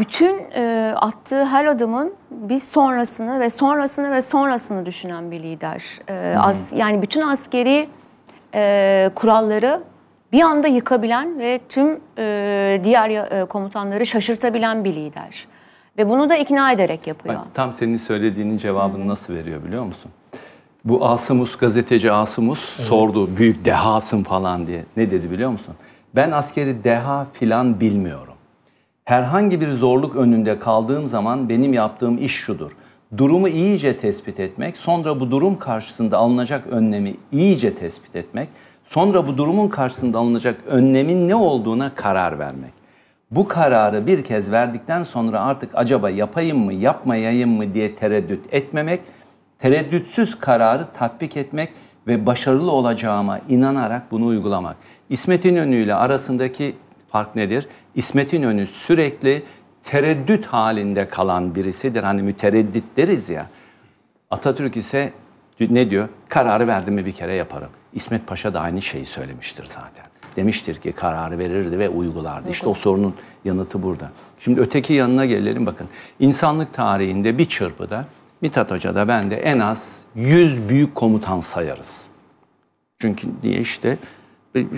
bütün e, attığı her adımın bir sonrasını ve sonrasını ve sonrasını düşünen bir lider. E, hmm. as, yani bütün askeri e, kuralları bir anda yıkabilen ve tüm e, diğer e, komutanları şaşırtabilen bir lider. Ve bunu da ikna ederek yapıyor. Bak, tam senin söylediğinin cevabını hı nasıl veriyor biliyor musun? Bu Asımus, gazeteci Asımus evet. sordu büyük dehasın falan diye. Ne dedi biliyor musun? Ben askeri deha filan bilmiyorum herhangi bir zorluk önünde kaldığım zaman benim yaptığım iş şudur. Durumu iyice tespit etmek, sonra bu durum karşısında alınacak önlemi iyice tespit etmek, sonra bu durumun karşısında alınacak önlemin ne olduğuna karar vermek. Bu kararı bir kez verdikten sonra artık acaba yapayım mı, yapmayayım mı diye tereddüt etmemek, tereddütsüz kararı tatbik etmek ve başarılı olacağıma inanarak bunu uygulamak. İsmet İnönü ile arasındaki fark nedir? İsmet İnönü sürekli tereddüt halinde kalan birisidir. Hani mütereddit deriz ya. Atatürk ise ne diyor? Kararı verdim verdiğimi bir kere yaparım. İsmet Paşa da aynı şeyi söylemiştir zaten. Demiştir ki kararı verirdi ve uygulardı. İşte o sorunun yanıtı burada. Şimdi öteki yanına gelelim bakın. İnsanlık tarihinde bir çırpıda Mithat Hoca da ben de en az 100 büyük komutan sayarız. Çünkü niye işte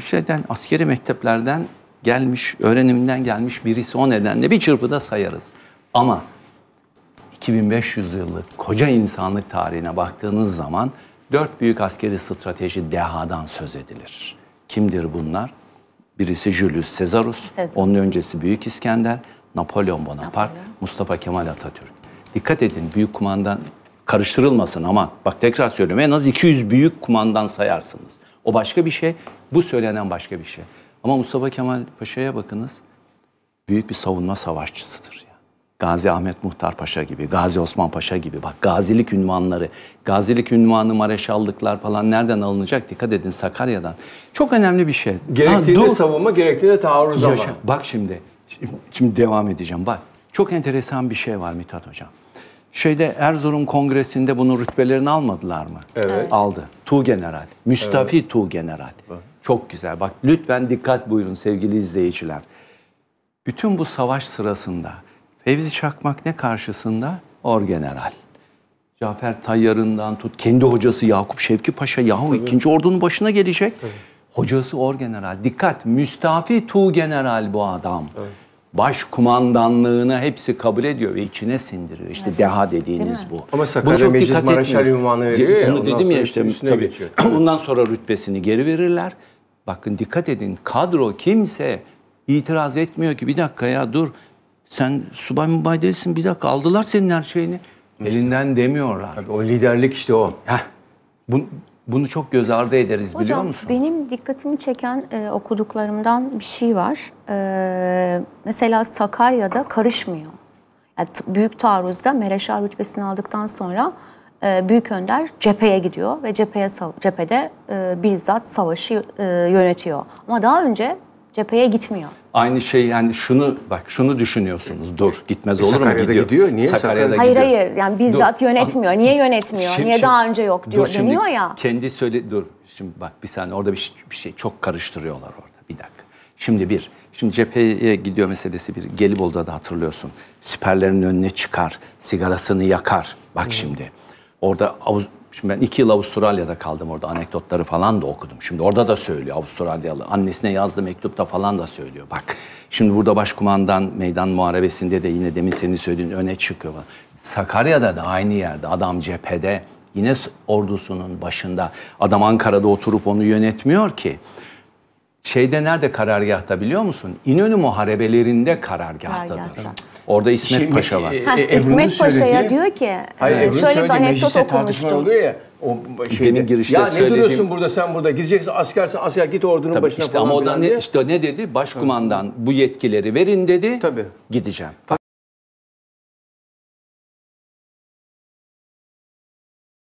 şeyden askeri mekteplerden gelmiş, öğreniminden gelmiş birisi o nedenle bir çırpıda sayarız. Ama 2500 yıllık koca insanlık tarihine baktığınız zaman dört büyük askeri strateji dehadan söz edilir. Kimdir bunlar? Birisi Julius Caesarus, Caesar. onun öncesi Büyük İskender, Napolyon Bonaparte, Napolyon. Mustafa Kemal Atatürk. Dikkat edin büyük kumandan karıştırılmasın ama bak tekrar söylüyorum en az 200 büyük kumandan sayarsınız. O başka bir şey, bu söylenen başka bir şey. Ama Mustafa Kemal Paşa'ya bakınız. Büyük bir savunma savaşçısıdır. Yani. Gazi Ahmet Muhtar Paşa gibi, Gazi Osman Paşa gibi. Bak gazilik ünvanları, gazilik ünvanı, mareşallıklar falan nereden alınacak? Dikkat edin Sakarya'dan. Çok önemli bir şey. Gerektiğinde ha, savunma, gerektiğinde taarruz ama. Bak şimdi, şimdi, devam edeceğim. Bak çok enteresan bir şey var Mithat Hocam. Şeyde Erzurum Kongresi'nde bunun rütbelerini almadılar mı? Evet. Aldı. Tu General. Müstafi evet. Tu General. Evet. Çok güzel. Bak lütfen dikkat buyurun sevgili izleyiciler. Bütün bu savaş sırasında Fevzi Çakmak ne karşısında? Orgeneral. Cafer Tayyar'ından tut, kendi hocası Yakup Şevki Paşa yahu Tabii. ikinci ordunun başına gelecek. Tabii. Hocası orgeneral. Dikkat müstafi tu general bu adam. Baş kumandanlığını hepsi kabul ediyor ve içine sindiriyor. İşte evet. deha dediğiniz bu. Ama Sakarya çok Meclis Maraşal ünvanı veriyor ya. Onu dedim ya işte tabii. Ondan sonra rütbesini geri verirler. Bakın dikkat edin kadro kimse itiraz etmiyor ki bir dakika ya dur sen subay mubay değilsin bir dakika aldılar senin her şeyini. Elinden demiyorlar. Tabii o liderlik işte o. Heh, bu, bunu çok göz ardı ederiz Hocam, biliyor musun? benim dikkatimi çeken e, okuduklarımdan bir şey var. E, mesela Sakarya'da karışmıyor. Yani büyük taarruzda Mereşar rütbesini aldıktan sonra e, Büyük Önder cepheye gidiyor ve cepheye cephede e, bizzat savaşı e, yönetiyor. Ama daha önce cepheye gitmiyor. Aynı şey yani şunu bak şunu düşünüyorsunuz. Dur gitmez olur Sakarya'da mu? Gidiyor. gidiyor. Niye Sakarya'da, Sakarya'da hayır, gidiyor? Hayır hayır yani bizzat dur. yönetmiyor. Niye yönetmiyor? Şimdi, Niye şimdi, daha önce yok diyor dur, deniyor ya. Kendi söyle dur. Şimdi bak bir saniye orada bir şey, bir şey çok karıştırıyorlar orada. Bir dakika. Şimdi bir Şimdi cepheye gidiyor meselesi bir. Gelibolu'da da hatırlıyorsun. Siperlerin önüne çıkar, sigarasını yakar. Bak hmm. şimdi. Orada Şimdi ben iki yıl Avustralya'da kaldım orada anekdotları falan da okudum. Şimdi orada da söylüyor Avustralyalı. Annesine yazdığı mektupta falan da söylüyor. Bak şimdi burada başkumandan meydan muharebesinde de yine demin senin söylediğin öne çıkıyor. Falan. Sakarya'da da aynı yerde adam cephede yine ordusunun başında. Adam Ankara'da oturup onu yönetmiyor ki. Şeyde nerede karargahta biliyor musun? İnönü muharebelerinde karargahtadır. Karargahta. Orada İsmet Şimdi, Paşa var. E, ha, e, İsmet Paşa'ya diyor ki, hayır, e, şöyle bir anekdot okumuştum. oluyor ya, o şeyde, Benim girişte ya söylediğim... ne duruyorsun burada sen burada gideceksin askersin asker git ordunun Tabii başına işte, falan. Ama o da ne, işte ne dedi? Başkumandan Hı. bu yetkileri verin dedi. Tabii. Gideceğim.